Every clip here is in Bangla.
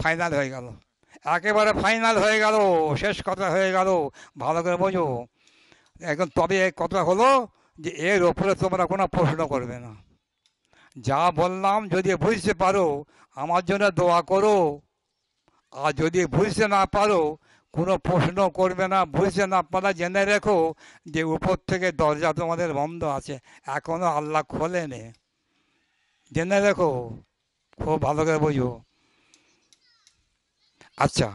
ফাইনাল হয়ে গেল একেবারে ফাইনাল হয়ে গেল শেষ কথা হয়ে গেল ভালো করে বোঝো এখন তবে কথা হলো যে এর ওপরে তোমরা কোনো প্রশ্ন করবে না যা বললাম যদি বুঝতে পারো আমার জন্য দোয়া করো আর যদি বুঝতে না পারো কোনো প্রশ্ন করবে না বুঝতে না পারে জেনে রেখো যে উপর থেকে দরজা তোমাদের বন্ধ আছে এখনও আল্লাহ খোলেনি জেনে রেখো খুব ভালো করে বুঝবো আচ্ছা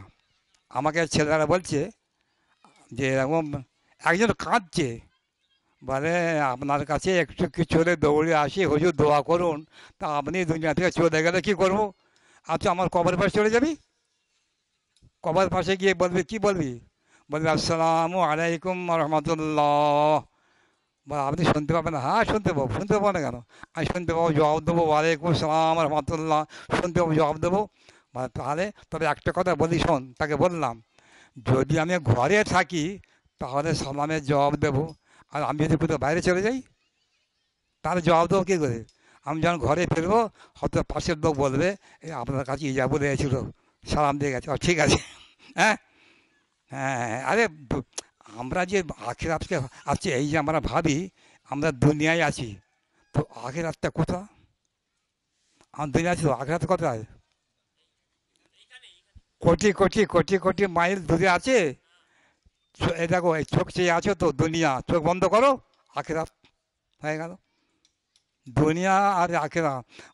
আমাকে ছেলেরা বলছে যে এরকম একজন কাঁদছে বলে আপনার কাছে একটু কিছু হলে দৌড়ে আসি হুজুর দোয়া করুন তা আপনি দুনিয়া থেকে চলে গেলে কী করবো আচ্ছা আমার কবর পাশে চলে যাবি কবর পাশে গিয়ে বলবি কি বলবি বলবি আসসালামু আলাইকুম রহমতুল্লাহ বা আপনি শুনতে পাবেন না হ্যাঁ শুনতে পাবো শুনতে পাবো না কেন আমি শুনতে পাবো জবাব দেবো ওয়ালাইকুম সালাম রহমতুল্লাহ শুনতে পাবো জবাব দেবো তাহলে তবে একটা কথা বলি শোন তাকে বললাম যদি আমি ঘরে থাকি তাহলে সালামের জবাব দেবো আর আমি যদি কোথাও বাইরে চলে যাই তাহলে জবাব দেবো কী করে আমি যখন ঘরে ফিরবো হয়তো পাশের লোক বলবে আপনার কাছে যা বলে এসেছিল সালাম দিয়ে গেছে ঠিক আছে হ্যাঁ হ্যাঁ, হ্যাঁ আরে আমরা যে আখের আজকে আছে এই যে আমরা ভাবি আমরা দুনিয়ায় আছি তো আখের রাতটা কোথা আমার দুনিয়া আছি তো আখের রাত কোথায় কোটি কোটি কোটি কোটি মাইল দূরে আছে এই দেখো এই চোখ চেয়ে আছো তো দুনিয়া চোখ বন্ধ করো আখেরা হয়ে গেল দুনিয়া আর আখেরা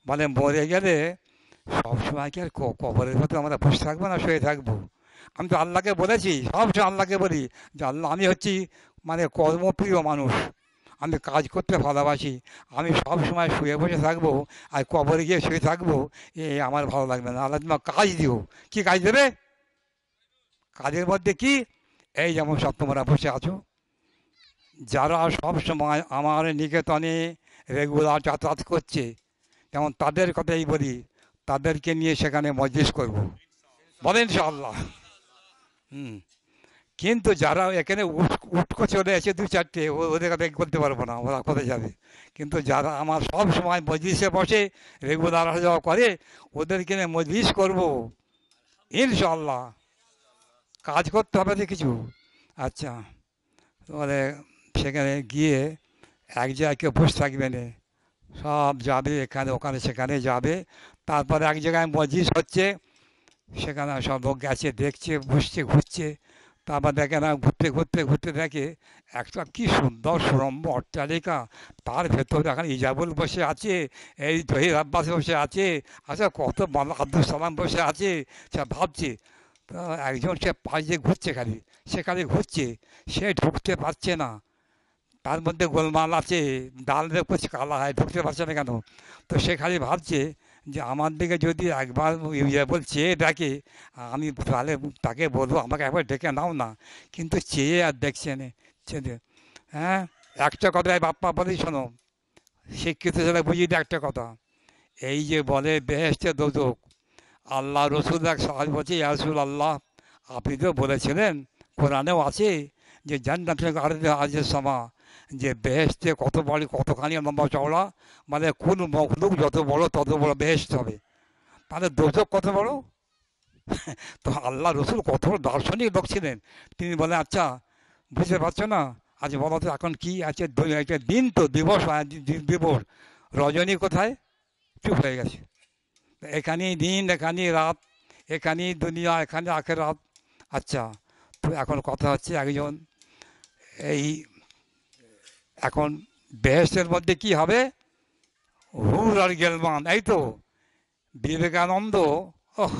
মানে মরে গেলে সবসময় কি আর কবরের মতো আমরা বসে থাকবো না শুয়ে থাকবো আমি তো আল্লাহকে বলেছি সবসময় আল্লাহকে বলি যে আল্লাহ আমি হচ্ছি মানে কর্মপ্রিয় মানুষ আমি কাজ করতে ভালোবাসি আমি সব সময় শুয়ে বসে থাকবো আর কবরে গিয়ে শুয়ে থাকবো এ আমার ভালো লাগবে না আল্লাহ তোমার কাজ দিও কি কাজ দেবে কাজের মধ্যে কি এই যেমন সব তোমরা বসে আছো যারা সব সময় আমার নিকেতনে রেগুলার যাতায়াত করছে যেমন তাদের কথাই বলি তাদেরকে নিয়ে সেখানে মজলিস করব বলেন ইনশাআল্লাহ হুম কিন্তু যারা এখানে উটকো চলে আছে দু চারটে ওদের কাছে করতে পারবো না ওরা কোথায় যাবে কিন্তু যারা আমার সব সময় মজলিসে বসে রেগুলার আসা যাওয়া করে ওদের কিনে মজলিস করব ইনশাল্লাহ কাজ করতে হবে তো কিছু আচ্ছা তোমাদের সেখানে গিয়ে এক জায়গায় কেউ বসে থাকবে না সব যাবে এখানে ওখানে সেখানে যাবে তারপরে এক জায়গায় মজলিস হচ্ছে সেখানে সব লোক গেছে দেখছে বসছে ঘুরছে আসছে তারপর দেখে না ঘুরতে ঘুরতে ঘুরতে দেখে একটা কি সুন্দর সুরম্য অট্টালিকা তার ভেতরে এখন ইজাবুল বসে আছে এই জহির আব্বাস বসে আছে আচ্ছা কত মামা আব্দুল সালাম বসে আছে সে ভাবছে তা একজন সে পাশ দিয়ে ঘুরছে খালি সে খালি ঘুরছে সে ঢুকতে পারছে না তার মধ্যে গোলমাল আছে ডাল দেখছে কালা হয় ঢুকতে পারছে না কেন তো সে খালি ভাবছে যে আমার দিকে যদি একবার ইয়ে চেয়ে ডাকে আমি তাহলে তাকে বলবো আমাকে একবার ডেকে নাও না কিন্তু চেয়ে আর দেখছে না ছেলে হ্যাঁ একটা কথায় বাপ্পা বলি শোনো শিক্ষিত ছেলে বুঝি একটা কথা এই যে বলে বেহেস্তে দোদক আল্লাহ রসুল এক সাহায্য বলছে ইয়াসুল আল্লাহ আপনি তো বলেছিলেন কোরআনেও আছে যে জান্নাত আজের সমা যে বেহেস্তে কত বাড়ি কতখানি লম্বা চওড়া মানে কোন মখলুক যত বড় তত বড় বেহেস্ত হবে তাহলে দোষক কত বড় তো আল্লাহ রসুল কত দার্শনিক লোক ছিলেন তিনি বলেন আচ্ছা বুঝতে পারছো না আজ বলো তো এখন কি আছে দিন তো দিবস দিবস রজনী কোথায় চুপ হয়ে গেছে এখানেই দিন এখানেই রাত এখানেই দুনিয়া এখানে আখের রাত আচ্ছা তো এখন কথা হচ্ছে একজন এই এখন বেহেস্টের মধ্যে কি হবে হুর আর গেলমান এই তো বিবেকানন্দ ওহ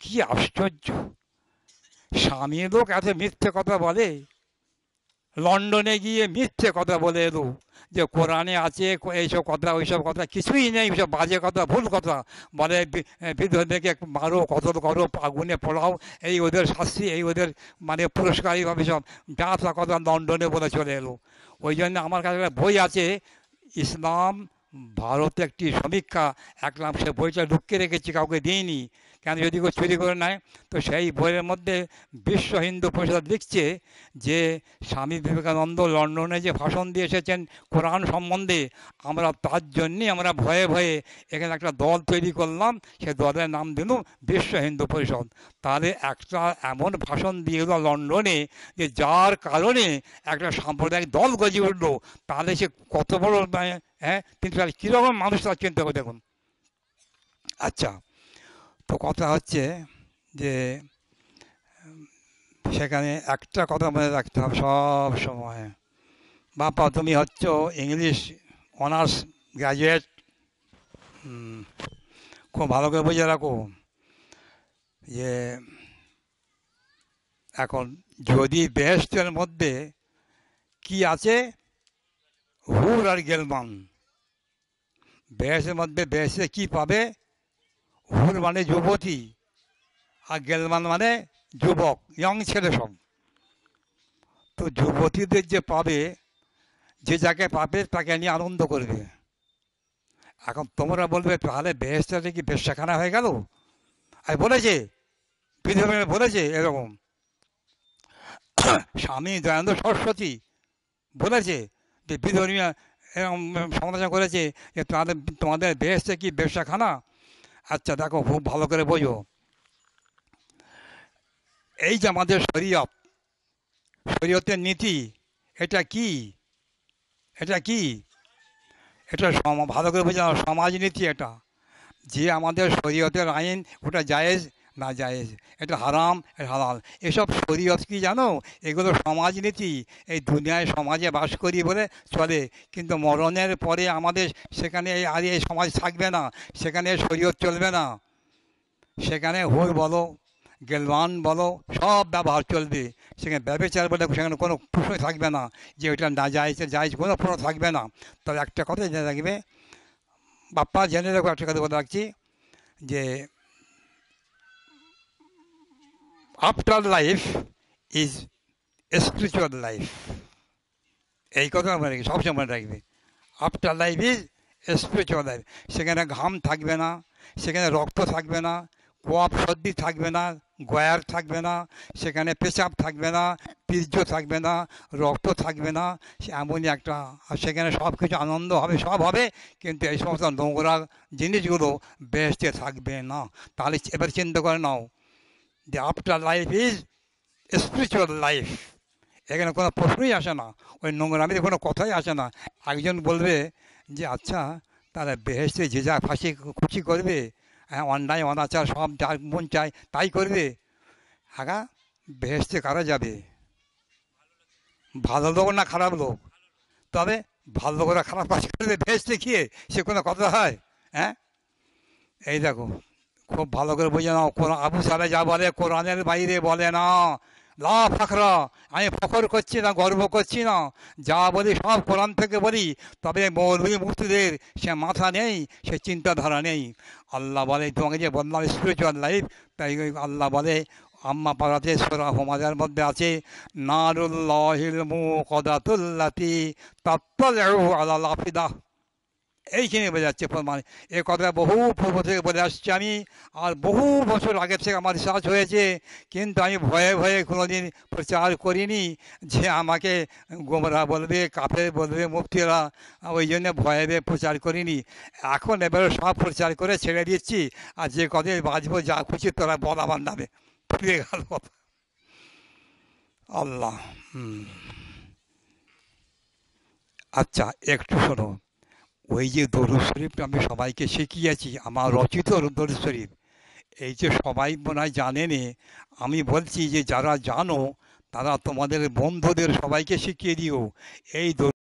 কি আশ্চর্য স্বামী লোক এত মিথ্যে কথা বলে লন্ডনে গিয়ে মিথ্যে কথা বলে এলো যে কোরআনে আছে এইসব কথা ওইসব কথা কিছুই নেই সব বাজে কথা ভুল কথা বলে বিদ্রোহীদেরকে মারো কতল করো আগুনে পড়াও এই ওদের শাস্তি এই ওদের মানে পুরস্কার এইভাবে সব যা কথা লন্ডনে বলে চলে এলো ওই জন্য আমার কাছে একটা বই আছে ইসলাম ভারত একটি সমীক্ষা একলাম সে বইটা ঢুকিয়ে রেখেছি কাউকে দিইনি কেন যদি কেউ চুরি করে নেয় তো সেই বইয়ের মধ্যে বিশ্ব হিন্দু পরিষদ লিখছে যে স্বামী বিবেকানন্দ লন্ডনে যে ভাষণ দিয়ে এসেছেন কোরআন সম্বন্ধে আমরা তার জন্যে আমরা ভয়ে ভয়ে এখানে একটা দল তৈরি করলাম সে দলের নাম দিল বিশ্ব হিন্দু পরিষদ তাহলে একটা এমন ভাষণ দিয়ে এলো লন্ডনে যে যার কারণে একটা সাম্প্রদায়িক দল গজিয়ে উঠলো তাহলে সে কত বড় মানে, হ্যাঁ কিন্তু কীরকম মানুষ তার চিন্তা করে দেখুন আচ্ছা তো কথা হচ্ছে যে সেখানে একটা কথা মনে রাখতে হবে সব সময় বাপা তুমি হচ্ছ ইংলিশ অনার্স গ্র্যাজুয়েট খুব ভালো করে বুঝে রাখো যে এখন যদি বেহস্তের মধ্যে কি আছে হুর আর গেলমান বেহসের মধ্যে বেহসে কি পাবে হুর মানে যুবতী আর গেলমান মানে যুবক ইয়ং ছেলে সব তো যুবতীদের যে পাবে যে যাকে পাবে তাকে নিয়ে আনন্দ করবে এখন তোমরা বলবে তাহলে বেহেস্তাটা কি বেশাখানা হয়ে গেল আর বলেছে পৃথিবী বলেছে এরকম স্বামী দয়ানন্দ সরস্বতী বলেছে যে বিধর্মীরা এরকম সমালোচনা করেছে যে তোমাদের তোমাদের বেহেস্তে কি ব্যবসাখানা আচ্ছা দেখো খুব ভালো করে বোঝো এই যে আমাদের শরীয়ত শরীয়তের নীতি এটা কি এটা কি এটা ভালো করে বোঝা সমাজনীতি এটা যে আমাদের শরীয়তের আইন ওটা জায়েজ না যায় এটা হারাম হালাল এসব শরীয়ত কি জানো এগুলো সমাজ নীতি এই দুনিয়ায় সমাজে বাস করি বলে চলে কিন্তু মরণের পরে আমাদের সেখানে আর এই সমাজ থাকবে না সেখানে শরীয়ত চলবে না সেখানে হই বলো গেলওয়ান বলো সব ব্যবহার চলবে সেখানে ব্যবচার বলে সেখানে কোনো প্রশ্ন থাকবে না যে ওইটা না যায় যাইছে কোনো প্রশ্ন থাকবে না তবে একটা কথা জেনে রাখবে বাপ্পা জেনে রাখবো একটা কথা বলে রাখছি যে after life is spiritual life এই কথা মনে রাখি সবসময় মনে রাখবে after life is spiritual life সেখানে ঘাম থাকবে না সেখানে রক্ত থাকবে না কোয়াপ সর্দি থাকবে না গয়ার থাকবে না সেখানে পেশাব থাকবে না পীর্য থাকবে না রক্ত থাকবে না সে এমনই একটা আর সেখানে সব কিছু আনন্দ হবে সব হবে কিন্তু এই সমস্ত নোংরা জিনিসগুলো বেসতে থাকবে না তাহলে এবার চিন্তা করে নাও যে after life is spiritual life এখানে কোনো প্রশ্নই আসে না ওই নোংরামিতে কোনো কথাই আসে না একজন বলবে যে আচ্ছা তারা বেহেস্তে যে যা ফাঁসি খুশি করবে হ্যাঁ অন্যায় অনাচার সব যা মন চায় তাই করবে হ্যাঁ বেহেস্তে কারা যাবে ভালো লোক না খারাপ লোক তবে ভালো লোকরা খারাপ কাজ করবে বেহেস্তে খেয়ে সে কোনো কথা হয় হ্যাঁ এই দেখো খুব ভালো করে বুঝে নাও আবু সালে যা বলে কোরআনের বাইরে বলে না লা ফাখরা আমি ফখর করছি না গর্ব করছি না যা বলি সব কোরআন থেকে বলি তবে মৌলভী মূর্তিদের সে মাথা নেই সে চিন্তাধারা নেই আল্লাহ বলে তোমাকে যে বললাম স্পিরিচুয়াল লাইফ তাই আল্লাহ বলে আম্মা পাড়াতে সোরা হোমাজার মধ্যে আছে নারুল্লাহিল মু কদাতুল্লাতি তাপ্পাল আল্লাহ আফিদাহ এইখানে যাচ্ছে মানে এ কথা বহু পূর্ব থেকে বলে আসছি আমি আর বহু বছর আগে থেকে আমার রিসার্চ হয়েছে কিন্তু আমি ভয়ে ভয়ে কোনোদিন প্রচার করিনি যে আমাকে গোমরা বলবে কাফে বলবে মুফতিরা ওই জন্য ভয়ে ভয়ে প্রচার করিনি এখন এবারে সব প্রচার করে ছেড়ে দিচ্ছি আর যে কদিন বাঁচবো যা খুশি তোরা বল আমার নামে ফিরে গেল আল্লাহ আচ্ছা একটু শোনো ওই যে দরুদ শরীফ আমি সবাইকে শিখিয়েছি আমার রচিত দরুদ শরীফ এই যে সবাই মনে হয় জানেনি আমি বলছি যে যারা জানো তারা তোমাদের বন্ধুদের সবাইকে শিখিয়ে দিও এই